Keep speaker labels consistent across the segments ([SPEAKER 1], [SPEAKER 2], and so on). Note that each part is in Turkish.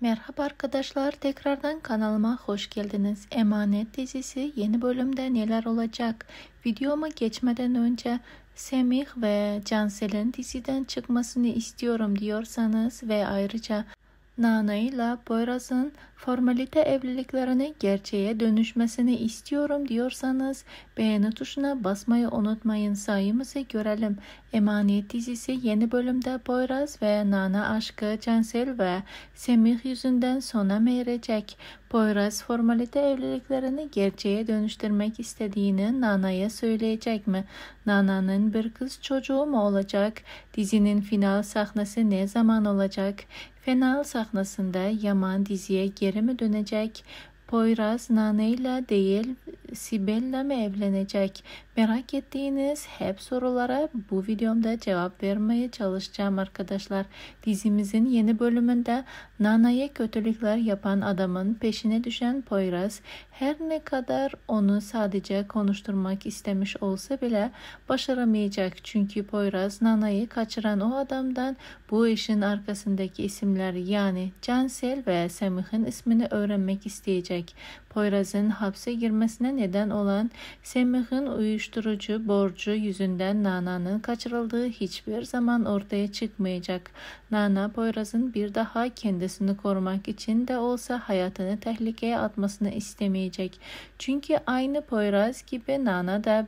[SPEAKER 1] Merhaba arkadaşlar, tekrardan kanalıma hoş geldiniz. Emanet dizisi yeni bölümde neler olacak? Videoma geçmeden önce Semih ve Cansel'in diziden çıkmasını istiyorum diyorsanız ve ayrıca Nana ile Poyraz'ın formalite evliliklerini gerçeğe dönüşmesini istiyorum diyorsanız beğeni tuşuna basmayı unutmayın. Sayımızı görelim. Emanet dizisi yeni bölümde Boyraz ve Nana aşkı Cansel ve Semih yüzünden sona mı erecek? Poyraz formalite evliliklerini gerçeğe dönüştürmek istediğini Nana'ya söyleyecek mi? Nana'nın bir kız çocuğu mu olacak? Dizinin final sahnesi ne zaman olacak? Penal sahnasında Yaman diziye geri mi dönecek Poyraz ile değil Sibel'le mi evlenecek? Merak ettiğiniz hep sorulara bu videomda cevap vermeye çalışacağım arkadaşlar. Dizimizin yeni bölümünde Nana'ya kötülükler yapan adamın peşine düşen Poyraz her ne kadar onu sadece konuşturmak istemiş olsa bile başaramayacak. Çünkü Poyraz Nana'yı kaçıran o adamdan bu işin arkasındaki isimler yani Cansel ve Semih'in ismini öğrenmek isteyecek edecek. Poyraz'ın hapse girmesine neden olan Semih'in uyuşturucu borcu yüzünden Nana'nın kaçırıldığı hiçbir zaman ortaya çıkmayacak. Nana Poyraz'ın bir daha kendisini korumak için de olsa hayatını tehlikeye atmasını istemeyecek. Çünkü aynı Poyraz gibi Nana da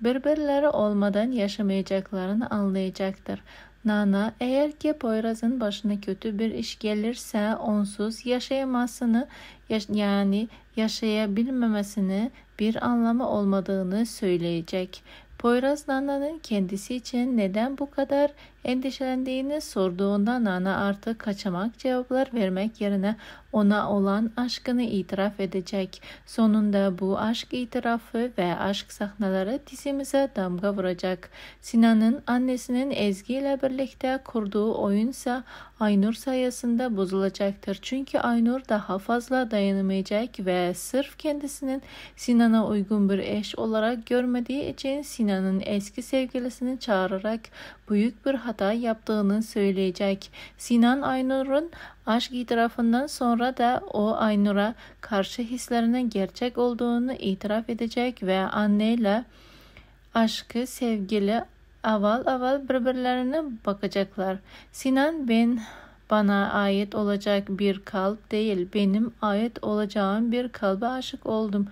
[SPEAKER 1] birbirleri olmadan yaşamayacaklarını anlayacaktır. Nana eğer ki Poyraz'ın başına kötü bir iş gelirse onsuz yaşayamasını yaş yani yaşayabilmemesini bir anlamı olmadığını söyleyecek. Poyraz Nana'nın kendisi için neden bu kadar endişelendiğini sorduğunda Nana artık kaçamak cevaplar vermek yerine ona olan aşkını itiraf edecek. Sonunda bu aşk itirafı ve aşk sahneleri dizimize damga vuracak. Sinan'ın annesinin Ezgi ile birlikte kurduğu oyunsa Aynur sayesinde bozulacaktır. Çünkü Aynur daha fazla dayanamayacak ve sırf kendisinin Sinan'a uygun bir eş olarak görmediği için Sinan Lina'nın eski sevgilisini çağırarak büyük bir hata yaptığını söyleyecek. Sinan Aynur'un aşk itirafından sonra da o Aynur'a karşı hislerinin gerçek olduğunu itiraf edecek ve anneyle aşkı sevgili aval aval birbirlerine bakacaklar. Sinan ben bana ait olacak bir kalp değil, benim ait olacağım bir kalbe aşık oldum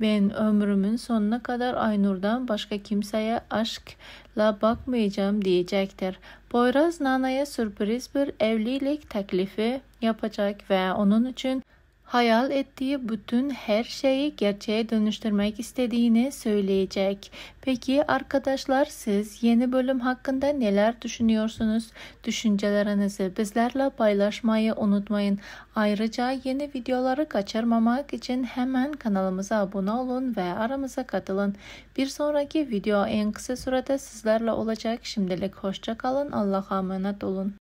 [SPEAKER 1] ben ömrümün sonuna kadar Aynur'dan başka kimseye aşkla bakmayacağım diyecektir. Poyraz Nana'ya sürpriz bir evlilik teklifi yapacak ve onun için hayal ettiği bütün her şeyi gerçeğe dönüştürmek istediğini söyleyecek. Peki arkadaşlar siz yeni bölüm hakkında neler düşünüyorsunuz? Düşüncelerinizi bizlerle paylaşmayı unutmayın. Ayrıca yeni videoları kaçırmamak için hemen kanalımıza abone olun ve aramıza katılın. Bir sonraki video en kısa sürede sizlerle olacak. Şimdilik hoşçakalın. Allah'a emanet olun.